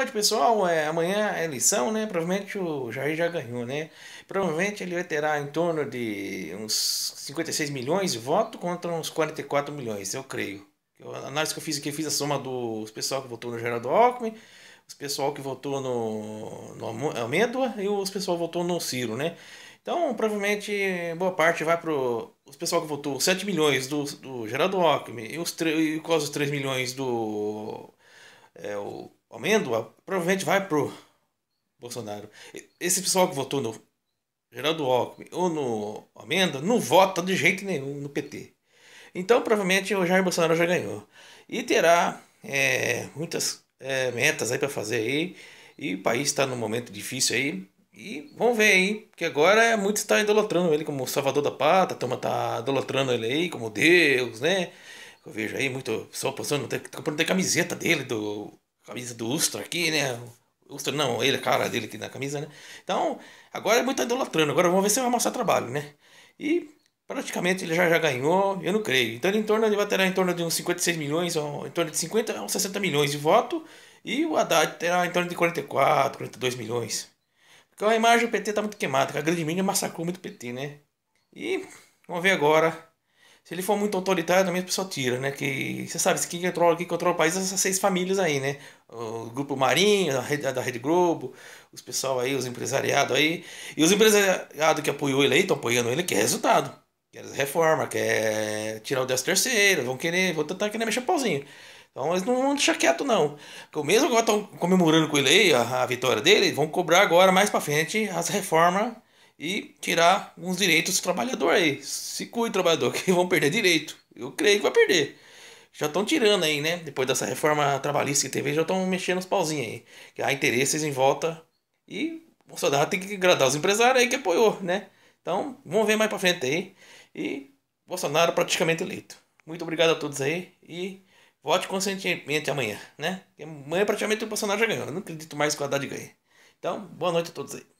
noite, pessoal. É, amanhã é eleição, né? Provavelmente o Jair já ganhou, né? Provavelmente ele vai terá em torno de uns 56 milhões de votos contra uns 44 milhões, eu creio. A análise que eu fiz aqui, eu fiz a soma dos pessoal que votou no Geraldo Alckmin, os pessoal que votou no, no Amêndoa e os pessoal que votou no Ciro, né? Então, provavelmente, boa parte vai pro os pessoal que votou 7 milhões do, do Geraldo Alckmin e os e quase os 3 milhões do é, o o Amêndoa provavelmente vai pro Bolsonaro. Esse pessoal que votou no Geraldo Alckmin ou no Amêndoa não vota de jeito nenhum no PT. Então, provavelmente, o Jair Bolsonaro já ganhou. E terá é, muitas é, metas aí para fazer aí. E o país está num momento difícil aí. E vamos ver aí, que agora é muitos estão tá idolatrando ele como salvador da Pata, a turma tá idolatrando ele aí como Deus, né? Eu vejo aí muito pessoal postando, tá comprando até camiseta dele, do camisa do Ustra aqui, né? Ustra não, ele, a cara dele aqui na camisa, né? Então, agora é muito idolatrando. Agora vamos ver se vai mostrar trabalho, né? E praticamente ele já, já ganhou, eu não creio. Então ele, em torno, ele vai ter em torno de uns 56 milhões, ou, em torno de 50 a 60 milhões de voto. E o Haddad terá em torno de 44, 42 milhões. Porque a imagem do PT tá muito queimada, a grande mídia massacrou muito o PT, né? E vamos ver agora se ele for muito autoritário, também a pessoa tira, né? Que você sabe, quem controla, quem controla o país são essas seis famílias aí, né? O Grupo Marinho, a Rede, da Rede Globo, os pessoal aí, os empresariados aí. E os empresariados que apoiou ele aí, estão apoiando ele, quer resultado. Quer reforma, quer tirar o 13 terceiro, vão querer, vão tentar querer mexer o pauzinho. Então eles não vão deixar quieto, não. Porque mesmo agora estão comemorando com ele aí, a, a vitória dele, vão cobrar agora, mais pra frente, as reformas e tirar alguns direitos do trabalhador aí. Se cuide, trabalhador, que vão perder direito. Eu creio que vai perder. Já estão tirando aí, né? Depois dessa reforma trabalhista que teve, já estão mexendo os pauzinhos aí. Que há interesses em volta. E o Bolsonaro tem que agradar os empresários aí que apoiou, né? Então, vamos ver mais pra frente aí. E Bolsonaro praticamente eleito. Muito obrigado a todos aí. E vote conscientemente amanhã, né? Porque amanhã praticamente o Bolsonaro já ganhou. Eu não acredito mais que o Haddad ganhe. Então, boa noite a todos aí.